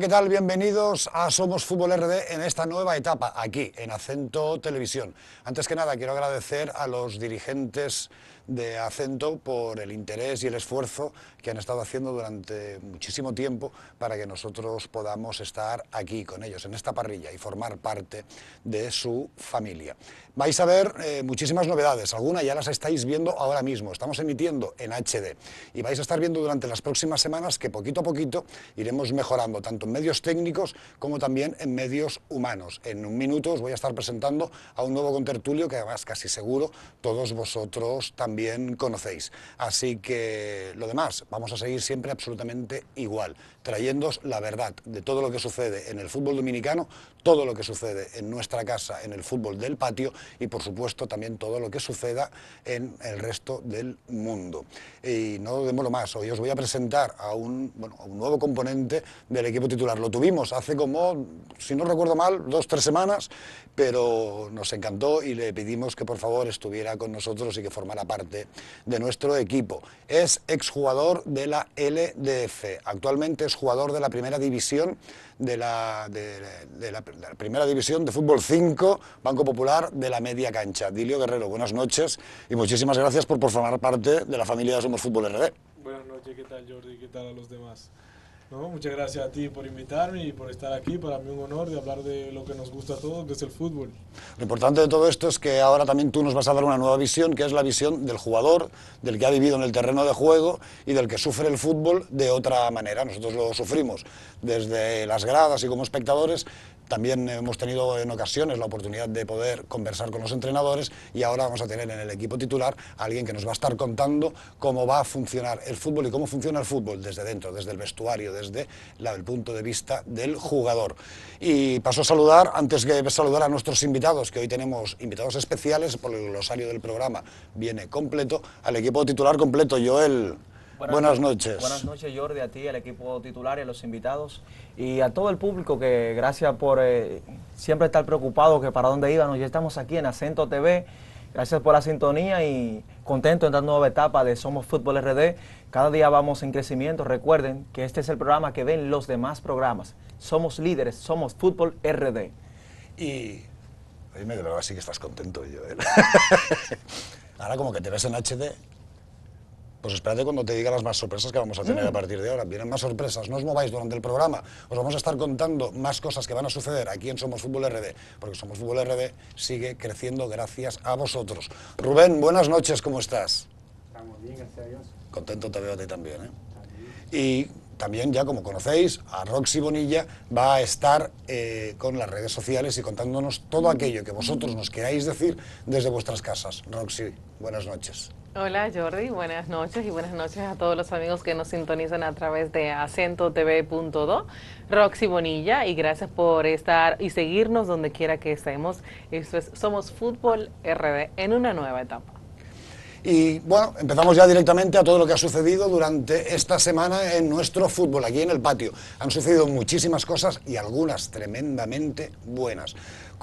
¿qué tal? Bienvenidos a Somos Fútbol RD en esta nueva etapa, aquí, en Acento Televisión. Antes que nada, quiero agradecer a los dirigentes de acento por el interés y el esfuerzo que han estado haciendo durante muchísimo tiempo para que nosotros podamos estar aquí con ellos, en esta parrilla, y formar parte de su familia. Vais a ver eh, muchísimas novedades, algunas ya las estáis viendo ahora mismo, estamos emitiendo en HD y vais a estar viendo durante las próximas semanas que poquito a poquito iremos mejorando, tanto en medios técnicos como también en medios humanos. En un minuto os voy a estar presentando a un nuevo contertulio que además casi seguro todos vosotros también conocéis. Así que lo demás, vamos a seguir siempre absolutamente igual trayéndos la verdad de todo lo que sucede en el fútbol dominicano, todo lo que sucede en nuestra casa, en el fútbol del patio y por supuesto también todo lo que suceda en el resto del mundo. Y no démoslo más, hoy os voy a presentar a un, nuevo componente del equipo titular. Lo tuvimos hace como, si no recuerdo mal, dos, tres semanas, pero nos encantó y le pedimos que por favor estuviera con nosotros y que formara parte de nuestro equipo. Es exjugador de la LDF, actualmente es jugador de la primera división de la, de, la, primera división de fútbol 5, Banco Popular de la media cancha. Dilio Guerrero, buenas noches y muchísimas gracias por, formar parte de la familia de Somos Fútbol RD. Buenas noches, ¿qué tal Jordi? ¿Qué tal a los demás? muchas gracias a ti por invitarme y por estar aquí. Para mí un honor de hablar de lo que nos gusta a todos, que es el fútbol. Lo importante de todo esto es que ahora también tú nos vas a dar una nueva visión, que es la visión del jugador, del que ha vivido en el terreno de juego y del que sufre el fútbol de otra manera. Nosotros lo sufrimos desde las gradas y como espectadores, también hemos tenido en ocasiones la oportunidad de poder conversar con los entrenadores y ahora vamos a tener en el equipo titular a alguien que nos va a estar contando cómo va a funcionar el fútbol y cómo funciona el fútbol desde dentro, desde el vestuario, desde el punto de vista del jugador. Y paso a saludar, antes que saludar a nuestros invitados, que hoy tenemos invitados especiales, por el glosario del programa viene completo, al equipo titular completo, Joel. Buenas, noches. Buenas noches, Jordi, a ti, al equipo titular y a los invitados. Y a todo el público que gracias por eh, siempre estar preocupado que para dónde iban. Ya estamos aquí en Acento TV. Gracias por la sintonía y contento en esta nueva etapa de Somos Fútbol RD. Cada día vamos en crecimiento. Recuerden que este es el programa que ven los demás programas. Somos líderes, somos Fútbol RD. Y dime me verdad sí que estás contento, yo. Ahora como que te ves en HD. Pues espérate cuando te diga las más sorpresas que vamos a tener a mm. partir de ahora. Vienen más sorpresas, no os mováis durante el programa. Os vamos a estar contando más cosas que van a suceder aquí en Somos Fútbol RD, porque Somos Fútbol RD sigue creciendo gracias a vosotros. Rubén, buenas noches, ¿cómo estás? Estamos bien, gracias a Dios. Contento te veo a también, ¿eh? Y también ya como conocéis, a Roxy Bonilla va a estar eh, con las redes sociales y contándonos todo aquello que vosotros nos queráis decir desde vuestras casas. Roxy, buenas noches. Hola Jordi, buenas noches y buenas noches a todos los amigos que nos sintonizan a través de Acento TV.do, Roxy Bonilla y gracias por estar y seguirnos donde quiera que estemos. Esto es Somos Fútbol RD en una nueva etapa. Y bueno, empezamos ya directamente a todo lo que ha sucedido durante esta semana en nuestro fútbol, aquí en el patio. Han sucedido muchísimas cosas y algunas tremendamente buenas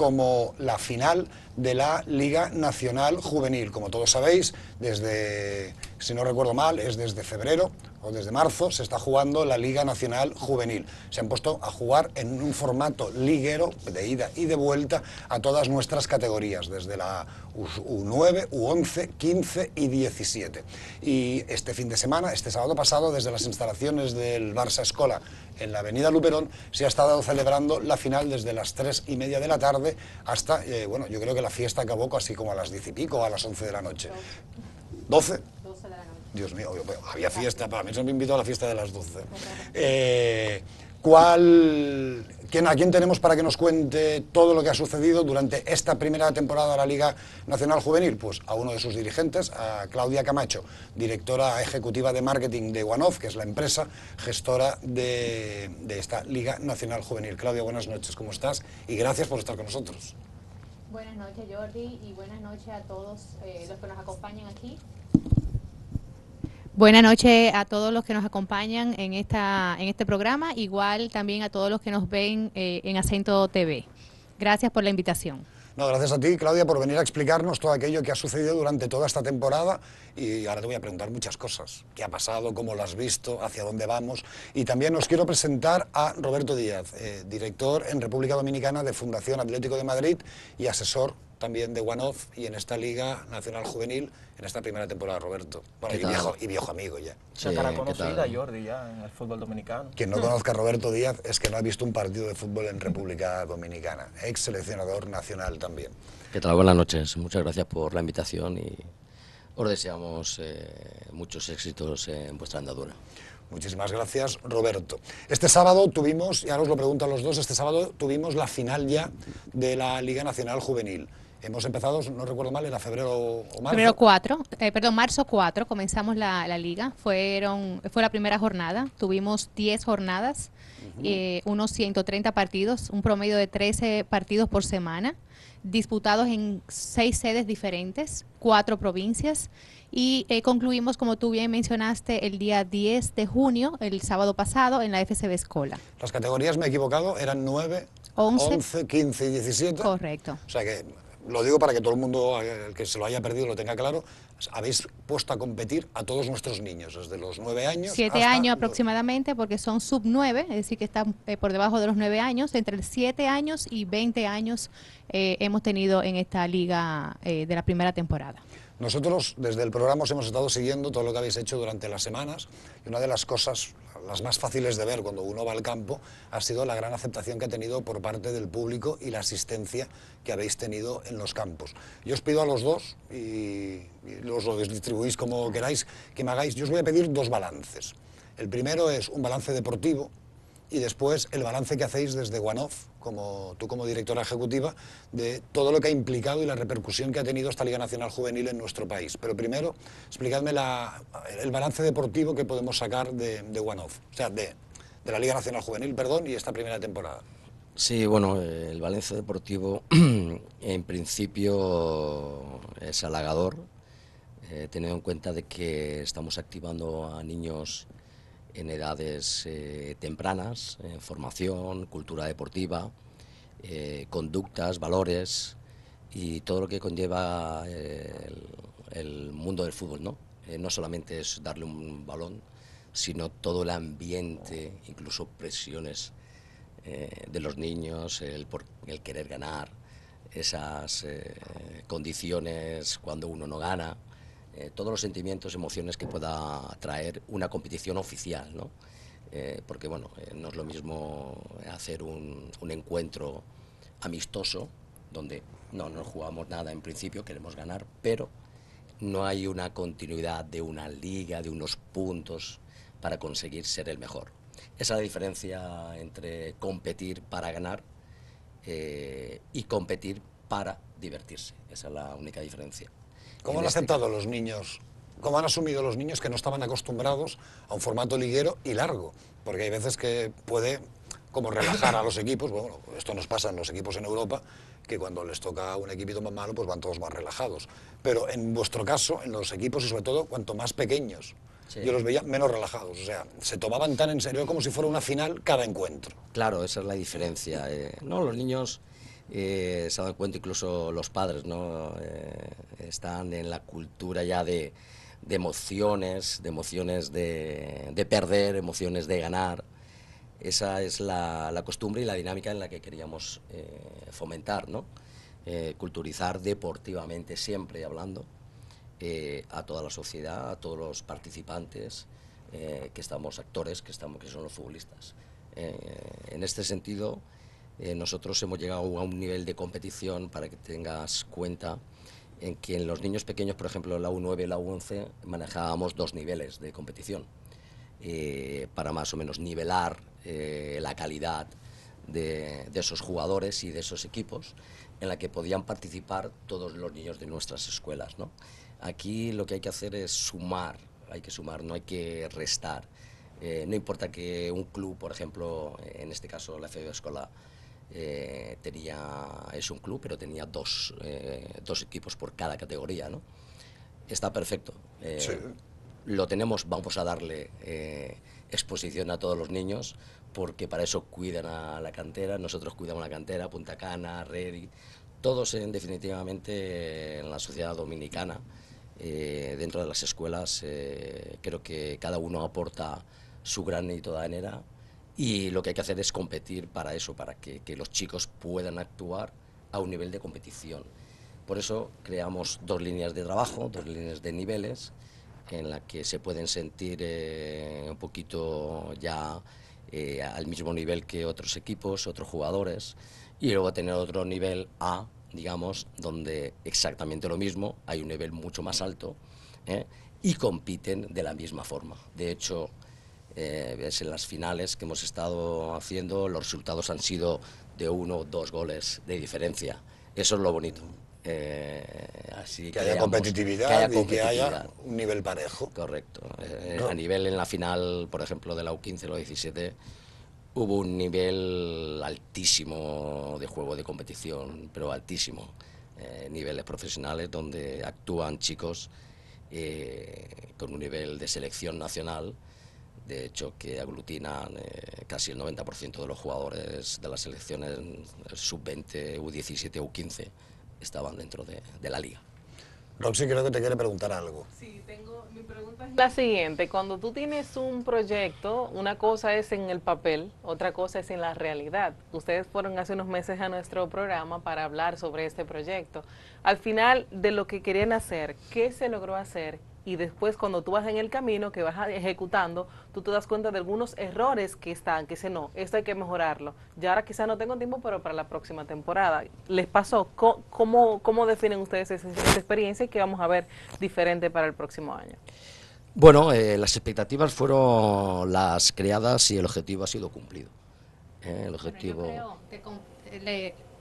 como la final de la Liga Nacional Juvenil. Como todos sabéis, desde, si no recuerdo mal, es desde febrero o desde marzo se está jugando la Liga Nacional Juvenil. Se han puesto a jugar en un formato liguero de ida y de vuelta a todas nuestras categorías, desde la U9, U11, 15 y 17. Y este fin de semana, este sábado pasado, desde las instalaciones del Barça Escola en la Avenida Luperón, se ha estado celebrando la final desde las 3 y media de la tarde hasta, eh, bueno, yo creo que la fiesta acabó casi como a las diez y pico, a las once de la noche. ¿Doce? Dios mío, había fiesta, para mí se me invitó a la fiesta de las doce. Eh, quién, ¿A quién tenemos para que nos cuente todo lo que ha sucedido durante esta primera temporada de la Liga Nacional Juvenil? Pues a uno de sus dirigentes, a Claudia Camacho, directora ejecutiva de marketing de OneOff, que es la empresa gestora de, esta Liga Nacional Juvenil. Claudia, buenas noches, ¿cómo estás? Y gracias por estar con nosotros. Buenas noches, Jordi, y buenas noches a todos eh, los que nos acompañan aquí. Buenas noches a todos los que nos acompañan en, esta, en este programa, igual también a todos los que nos ven eh, en Acento TV. Gracias por la invitación. No, gracias a ti, Claudia, por venir a explicarnos todo aquello que ha sucedido durante toda esta temporada y ahora te voy a preguntar muchas cosas. ¿Qué ha pasado? ¿Cómo lo has visto? ¿Hacia dónde vamos? Y también nos quiero presentar a Roberto Díaz, eh, director en República Dominicana de Fundación Atlético de Madrid y asesor también de one-off y en esta Liga Nacional Juvenil en esta primera temporada, Roberto. y viejo, y viejo, amigo ya. ...se cara conocida, Jordi, ya en el fútbol dominicano. Quien no hmm. conozca a Roberto Díaz es que no ha visto un partido de fútbol en República Dominicana. Ex seleccionador nacional también. ¿Qué tal? Buenas noches. Muchas gracias por la invitación y os deseamos eh, muchos éxitos en vuestra andadura. Muchísimas gracias, Roberto. Este sábado tuvimos, y ahora os lo pregunto a los dos, este sábado tuvimos la final ya de la Liga Nacional Juvenil. Hemos empezado, no recuerdo mal, era febrero o marzo. Febrero 4, eh, perdón, marzo 4 comenzamos la, liga. Fueron, fue la primera jornada. Tuvimos 10 jornadas, eh, unos 130 partidos, un promedio de 13 partidos por semana, disputados en seis sedes diferentes, cuatro provincias. Y eh, concluimos, como tú bien mencionaste, el día 10 de junio, el sábado pasado, en la FCB Escola. Las categorías, me he equivocado, eran 9, 11, 11 15 y 17. Correcto. O sea que lo digo para que todo el mundo, que se lo haya perdido, lo tenga claro, habéis puesto a competir a todos nuestros niños, desde los nueve años. siete años aproximadamente, porque son sub 9, es decir, que están eh, por debajo de los nueve años, entre siete años y 20 años eh, hemos tenido en esta liga eh, de la primera temporada. Nosotros desde el programa hemos estado siguiendo todo lo que habéis hecho durante las semanas y una de las cosas las más fáciles de ver cuando uno va al campo, ha sido la gran aceptación que ha tenido por parte del público y la asistencia que habéis tenido en los campos. Yo os pido a los dos, y, los lo distribuís como queráis, que me hagáis, yo os voy a pedir dos balances. El primero es un balance deportivo, y después el balance que hacéis desde One como tú como directora ejecutiva, de todo lo que ha implicado y la repercusión que ha tenido esta Liga Nacional Juvenil en nuestro país. Pero primero, explicadme el balance deportivo que podemos sacar de, One Off... o sea, de, la Liga Nacional Juvenil, perdón, y esta primera temporada. Sí, bueno, el balance deportivo en principio es halagador, eh, teniendo en cuenta de que estamos activando a niños en edades eh, tempranas, en formación, cultura deportiva, eh, conductas, valores y todo lo que conlleva eh, el, mundo del fútbol, ¿no? solamente es darle un balón, sino todo el ambiente, incluso presiones de los niños, el querer ganar, esas condiciones cuando uno no gana. Eh, todos los sentimientos, emociones que pueda traer una competición oficial, eh, porque bueno, eh, no es lo mismo hacer un, encuentro amistoso donde no nos jugamos nada en principio, queremos ganar, pero no hay una continuidad de una liga, de unos puntos para conseguir ser el mejor. Esa es la diferencia entre competir para ganar y competir para divertirse. Esa es la única diferencia. ¿Cómo han aceptado los niños? ¿Cómo han asumido los niños que no estaban acostumbrados a un formato liguero y largo? Porque hay veces que puede como relajar a los equipos, bueno, esto nos pasa en los equipos en Europa, que cuando les toca un equipito más malo, pues van todos más relajados. Pero en vuestro caso, en los equipos y sobre todo, cuanto más pequeños, yo los veía menos relajados. O sea, se tomaban tan en serio como si fuera una final cada encuentro. Claro, esa es la diferencia. Eh. no, los niños eh, se ha dado cuenta incluso los padres, ¿no? Eh, están en la cultura ya de, emociones, de emociones de, perder, emociones de ganar. Esa es la, costumbre y la dinámica en la que queríamos eh, fomentar, ¿no? culturizar deportivamente, siempre hablando, a toda la sociedad, a todos los participantes, que estamos actores, que, estamos, que son los futbolistas. en este sentido, eh, nosotros hemos llegado a un nivel de competición, para que tengas cuenta, en que en los niños pequeños, por ejemplo, la U9 y la U11, manejábamos dos niveles de competición eh, para más o menos nivelar eh, la calidad de, esos jugadores y de esos equipos en la que podían participar todos los niños de nuestras escuelas. Aquí lo que hay que hacer es sumar, hay que sumar, no hay que restar. no importa que un club, por ejemplo, en este caso la FEB Escola, eh, tenía, es un club, pero tenía eh, dos, equipos por cada categoría, ¿no? Está perfecto. Eh, lo tenemos, vamos a darle exposición a todos los niños, porque para eso cuidan a la cantera, nosotros cuidamos la cantera, Punta Cana, Redi, todos en, definitivamente en la sociedad dominicana, dentro de las escuelas, creo que cada uno aporta su granito de arena y lo que hay que hacer es competir para eso, para que, los chicos puedan actuar a un nivel de competición. Por eso creamos dos líneas de trabajo, dos líneas de niveles, en la que se pueden sentir eh, un poquito ya eh, al mismo nivel que otros equipos, otros jugadores, y luego tener otro nivel A, digamos, donde exactamente lo mismo, hay un nivel mucho más alto, eh, y compiten de la misma forma. De hecho, eh, en las finales que hemos estado haciendo, los resultados han sido de uno o dos goles de diferencia. Eso es lo bonito. Eh, así que, haya competitividad y que haya un nivel parejo. Correcto. Eh, a nivel en la final, por ejemplo, de la U15 o 17, hubo un nivel altísimo de juego de competición, pero altísimo. niveles profesionales donde actúan chicos con un nivel de selección nacional de hecho que aglutinan eh, casi el 90% de los jugadores de las selecciones sub-20, U17, U15, estaban dentro de, la liga. Roxy creo que te quiere preguntar algo. Sí, tengo, mi pregunta la siguiente, cuando tú tienes un proyecto, una cosa es en el papel, otra cosa es en la realidad. Ustedes fueron hace unos meses a nuestro programa para hablar sobre este proyecto. Al final de lo que querían hacer, ¿qué se logró hacer? y después cuando tú vas en el camino que vas ejecutando, tú te das cuenta de algunos errores que están, que se no, esto hay que mejorarlo. Ya ahora quizás no tengo tiempo, pero para la próxima temporada. ¿Les pasó? ¿Cómo, cómo definen ustedes esa, experiencia y qué vamos a ver diferente para el próximo año? Bueno, eh, las expectativas fueron las creadas y el objetivo ha sido cumplido. ¿eh? el objetivo...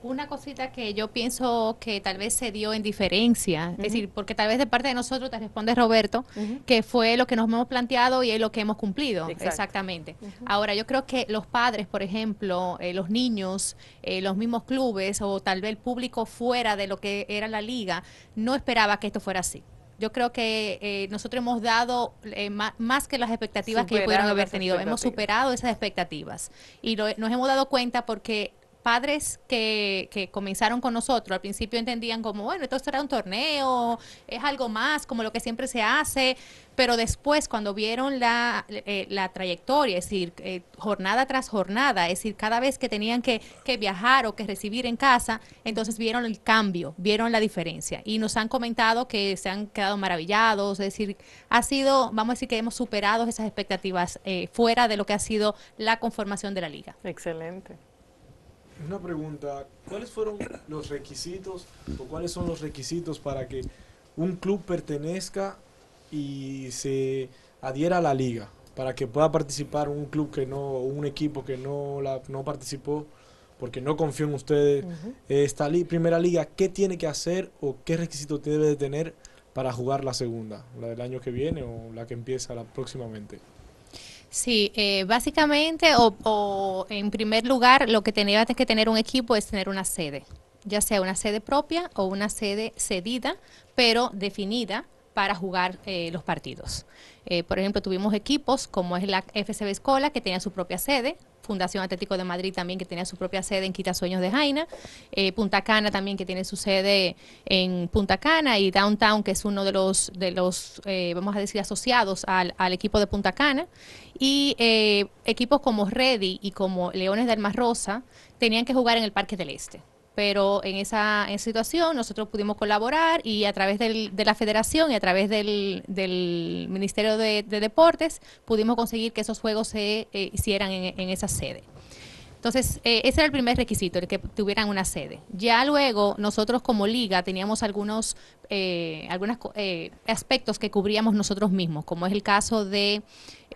Una cosita que yo pienso que tal vez se dio en diferencia, es decir, porque tal vez de parte de nosotros te responde Roberto, que fue lo que nos hemos planteado y es lo que hemos cumplido, exactamente. Ahora, yo creo que los padres, por ejemplo, eh, los niños, eh, los mismos clubes o tal vez el público fuera de lo que era la liga, no esperaba que esto fuera así yo creo que eh, nosotros hemos dado más, que las expectativas que pudieron haber tenido. Hemos superado esas expectativas y nos hemos dado cuenta porque padres que, que, comenzaron con nosotros al principio entendían como, bueno, esto será un torneo, es algo más, como lo que siempre se hace, pero después cuando vieron la, eh, la trayectoria, es decir, eh, jornada tras jornada, es decir, cada vez que tenían que, que, viajar o que recibir en casa, entonces vieron el cambio, vieron la diferencia y nos han comentado que se han quedado maravillados, es decir, ha sido, vamos a decir que hemos superado esas expectativas eh, fuera de lo que ha sido la conformación de la liga. Excelente. Una pregunta, ¿cuáles fueron los requisitos o cuáles son los requisitos para que un club pertenezca y se adhiera a la liga? Para que pueda participar un club que no, un equipo que no, la, no participó porque no confío en ustedes, esta primera liga, ¿qué tiene que hacer o qué requisito debe de tener para jugar la segunda, la del año que viene o la que empieza la próximamente? Sí, eh, básicamente o, en primer lugar lo que tenías que tener un equipo es tener una sede, ya sea una sede propia o una sede cedida, pero definida para jugar eh, los partidos. Eh, por ejemplo, tuvimos equipos como es la FCB Escola, que tenía su propia sede, Fundación Atlético de Madrid también que tenía su propia sede en Quitasueños de Jaina, eh, Punta Cana también que tiene su sede en Punta Cana y Downtown que es uno de los, de los eh, vamos a decir, asociados al, equipo de Punta Cana y eh, equipos como Ready y como Leones de Mar Rosa tenían que jugar en el Parque del Este pero en esa, situación nosotros pudimos colaborar y a través de la federación y a través del, Ministerio de, Deportes pudimos conseguir que esos juegos se eh, hicieran en, esa sede. Entonces, eh, ese era el primer requisito, el que tuvieran una sede. Ya luego, nosotros como liga teníamos algunos, eh, algunos aspectos que cubríamos nosotros mismos, como es el caso de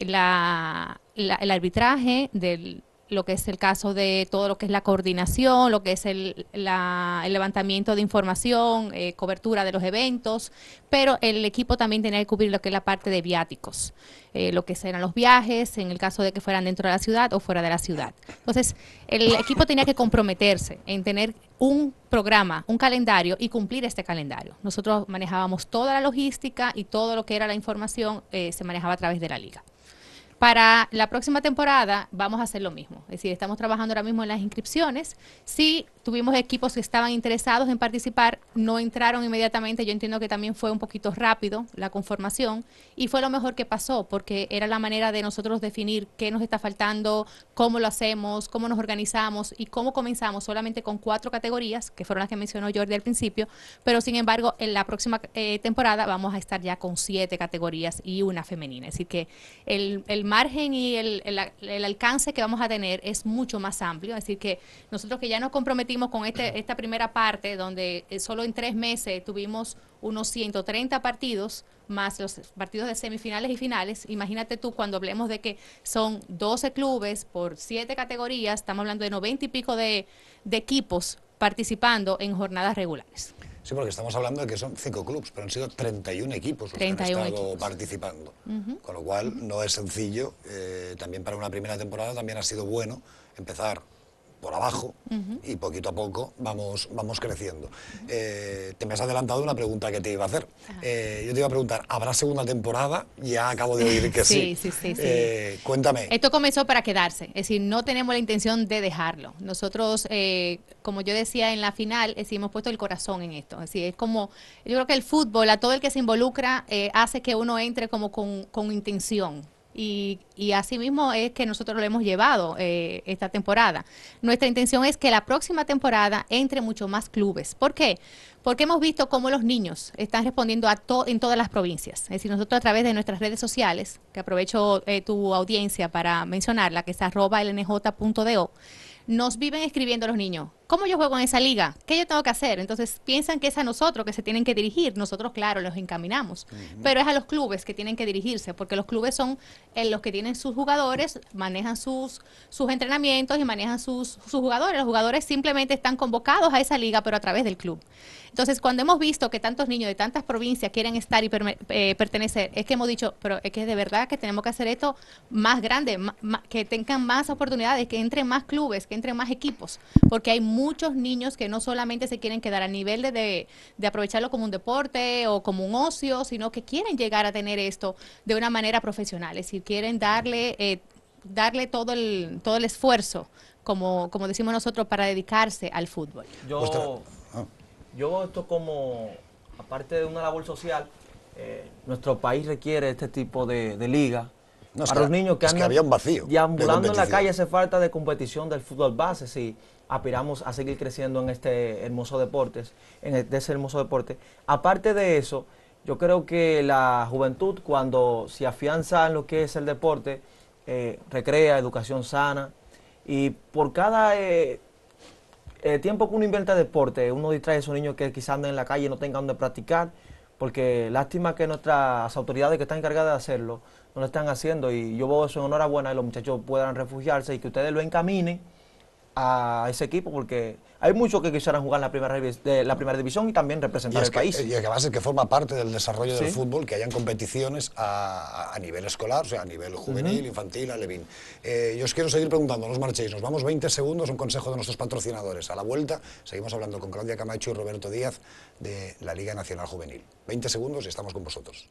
la, el arbitraje, del, lo que es el caso de todo lo que es la coordinación, lo que es el, levantamiento de información, eh, cobertura de los eventos, pero el equipo también tenía que cubrir lo que es la parte de viáticos, eh, lo que serán los viajes, en el caso de que fueran dentro de la ciudad o fuera de la ciudad. Entonces, el equipo tenía que comprometerse en tener un programa, un calendario y cumplir este calendario. Nosotros manejábamos toda la logística y todo lo que era la información eh, se manejaba a través de la liga. Para la próxima temporada vamos a hacer lo mismo. Es decir, estamos trabajando ahora mismo en las inscripciones. Sí tuvimos equipos que estaban interesados en participar, no entraron inmediatamente, yo entiendo que también fue un poquito rápido la conformación y fue lo mejor que pasó porque era la manera de nosotros definir qué nos está faltando, cómo lo hacemos, cómo nos organizamos y cómo comenzamos solamente con cuatro categorías, que fueron las que mencionó Jordi al principio, pero sin embargo en la próxima eh, temporada vamos a estar ya con siete categorías y una femenina, así que el, margen y el, alcance que vamos a tener es mucho más amplio, es decir que nosotros que ya nos comprometimos con este, esta primera parte, donde eh, solo en tres meses tuvimos unos 130 partidos, más los partidos de semifinales y finales. Imagínate tú cuando hablemos de que son 12 clubes por 7 categorías, estamos hablando de 90 y pico de, equipos participando en jornadas regulares. Sí, porque estamos hablando de que son cinco clubes, pero han sido 31 equipos los que han estado participando. Con lo cual no es sencillo. Eh, también para una primera temporada también ha sido bueno empezar por abajo y poquito a poco vamos, vamos creciendo. Eh, te me has adelantado una pregunta que te iba a hacer. Eh, yo te iba a preguntar, ¿habrá segunda temporada? Ya acabo de oír que sí. sí, sí, sí, eh, cuéntame. Esto comenzó para quedarse, es decir, no tenemos la intención de dejarlo. Nosotros, como yo decía en la final, hemos puesto el corazón en esto. Es es como, yo creo que el fútbol, a todo el que se involucra, hace que uno entre como con, con intención y, y mismo es que nosotros lo hemos llevado eh, esta temporada. Nuestra intención es que la próxima temporada entre mucho más clubes. ¿Por qué? Porque hemos visto cómo los niños están respondiendo a en todas las provincias. Es decir, nosotros a través de nuestras redes sociales, que aprovecho eh, tu audiencia para mencionarla, que es arroba lnj.do, nos viven escribiendo los niños. ¿Cómo yo juego en esa liga? ¿Qué yo tengo que hacer? Entonces piensan que es a nosotros que se tienen que dirigir. Nosotros, claro, los encaminamos. Pero es a los clubes que tienen que dirigirse, porque los clubes son eh, los que tienen sus jugadores, manejan sus, sus entrenamientos y manejan sus, sus jugadores. Los jugadores simplemente están convocados a esa liga, pero a través del club. Entonces, cuando hemos visto que tantos niños de tantas provincias quieren estar y eh, pertenecer, es que hemos dicho, pero es que de verdad que tenemos que hacer esto más grande, que tengan más oportunidades, que entren más clubes, que entren más equipos, porque hay muchos niños que no solamente se quieren quedar a nivel de, de, aprovecharlo como un deporte o como un ocio, sino que quieren llegar a tener esto de una manera profesional, es decir, quieren darle, eh, darle todo, el, todo el esfuerzo, como, como decimos nosotros, para dedicarse al fútbol. Yo, yo esto como, aparte de una labor social, eh, nuestro país requiere este tipo de, liga. a los niños que andan vacío y ambulando en la calle hace falta de competición del fútbol base, sí aspiramos a seguir creciendo en este hermoso deporte, en este hermoso deporte. Aparte de eso, yo creo que la juventud cuando se afianza en lo que es el deporte, eh, recrea educación sana y por cada eh, eh, tiempo que uno inventa deporte, uno distrae a esos niños que quizás anda en la calle y no tengan donde practicar, porque lástima que nuestras autoridades que están encargadas de hacerlo no lo están haciendo y yo veo eso en enhorabuena y los muchachos puedan refugiarse y que ustedes lo encaminen a ese equipo porque hay muchos que quisieran jugar en la primera división y también representar el país. Y además es que forma parte del desarrollo del fútbol que hayan competiciones a, nivel escolar, o sea, a nivel juvenil, infantil, alevín. Eh, yo os quiero seguir preguntando, no os marchéis, nos vamos 20 segundos, un consejo de nuestros patrocinadores. A la vuelta seguimos hablando con Claudia Camacho y Roberto Díaz de la Liga Nacional Juvenil. 20 segundos y estamos con vosotros.